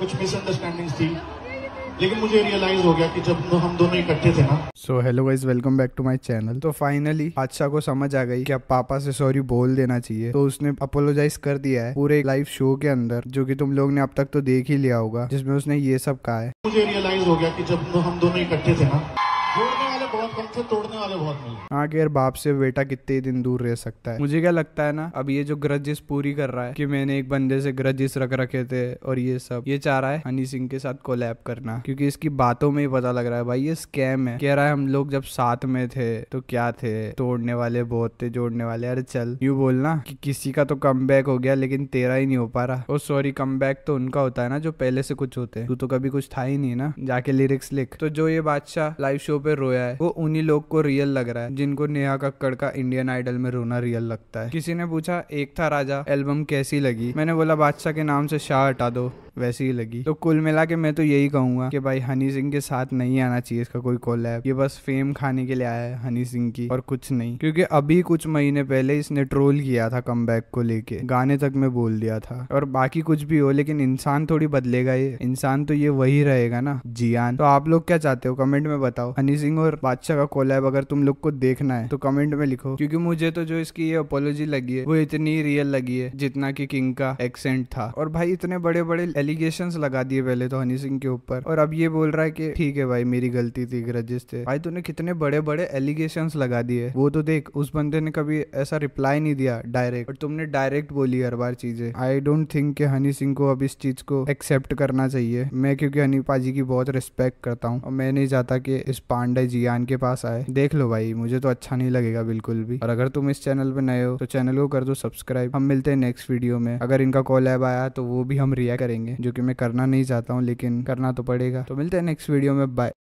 कुछ मिसअंडरस्टैंडिंग्स थी लेकिन मुझे रियलाइज हो गया कि जब हम दोनों इकट्ठे थे ना so hello guys welcome back to my channel तो फाइनली बादशाह को समझ आ गई कि अब पापा से सॉरी बोल देना चाहिए तो उसने अपोलोजाइज कर दिया है पूरे लाइव शो के अंदर जो कि तुम लोग ने अब तक तो देख ही लिया होगा जिसमें उसने ये सब कहा है मुझे रियलाइज हो गया कि जब हम दोनों इकट्ठे थे ना तोड़ने वाले बहुत मिले हाँ कि यार बाप से बेटा कितने दिन दूर रह सकता है मुझे क्या लगता है ना अब ये जो ग्रजिस पूरी कर रहा है कि मैंने एक बंदे से ग्रजिस रख रखे थे और ये सब ये चाह रहा है हनी सिंह के साथ कोलैब करना क्योंकि इसकी बातों में ही पता लग रहा है भाई ये स्कैम है कह रहा है हम लोग जब साथ में थे तो क्या थे तोड़ने वाले बहुत थे जोड़ने वाले अरे चल यू बोलना कि किसी का तो कम हो गया लेकिन तेरा ही नहीं हो पा रहा और सॉरी कम तो उनका होता है ना जो पहले से कुछ होते हैं तू तो कभी कुछ था ही नहीं ना जाके लिरिक्स लिख तो जो ये बादशाह लाइव शो पे रोया है वो उन्हीं लोग को रियल लग रहा है जिनको नेहा कक्कड़ का इंडियन आइडल में रोना रियल लगता है किसी ने पूछा एक था राजा एल्बम कैसी लगी मैंने बोला बादशाह के नाम से शाह हटा दो वैसी ही लगी तो कुल मिला के मैं तो यही कहूंगा कि भाई हनी सिंह के साथ नहीं आना चाहिए इसका कोई कोलैब ये बस फेम खाने के लिए आया है हनी सिंह की और कुछ नहीं क्योंकि अभी कुछ महीने पहले इसने ट्रोल किया था कम को लेके गाने तक में बोल दिया था और बाकी कुछ भी हो लेकिन इंसान थोड़ी बदलेगा ये इंसान तो ये वही रहेगा ना जियान तो आप लोग क्या चाहते हो कमेंट में बताओ हनी सिंह और बादशाह का कोलैब अगर तुम लोग को देखना है तो कमेंट में लिखो क्योंकि मुझे तो जो इसकी ये अपोलॉजी लगी है वो इतनी रियल लगी है जितना की किंग का एक्सेंट था और भाई इतने बड़े बड़े एलिगेशन लगा दिए पहले तो हनी सिंह के ऊपर और अब ये बोल रहा है कि ठीक है भाई मेरी गलती थी ग्रजिश थे भाई तूने कितने बड़े बड़े एलिगेशन लगा दिए वो तो देख उस बंदे ने कभी ऐसा रिप्लाई नहीं दिया डायरेक्ट और तुमने डायरेक्ट बोली हर बार चीजें आई डोंट थिंक कि हनी सिंह को अब इस चीज को एक्सेप्ट करना चाहिए मैं क्योंकि हनी पाजी की बहुत रिस्पेक्ट करता हूँ और मैं नहीं चाहता कि इस पांडे जियान के पास आए देख लो भाई मुझे तो अच्छा नहीं लगेगा बिल्कुल भी और अगर तुम इस चैनल पे नए हो तो चैनल को कर दो सब्सक्राइब हम मिलते हैं नेक्स्ट वीडियो में अगर इनका कॉल ऐप आया तो वो भी हम रिया करेंगे जो कि मैं करना नहीं चाहता हूँ लेकिन करना तो पड़ेगा तो मिलते हैं नेक्स्ट वीडियो में बाय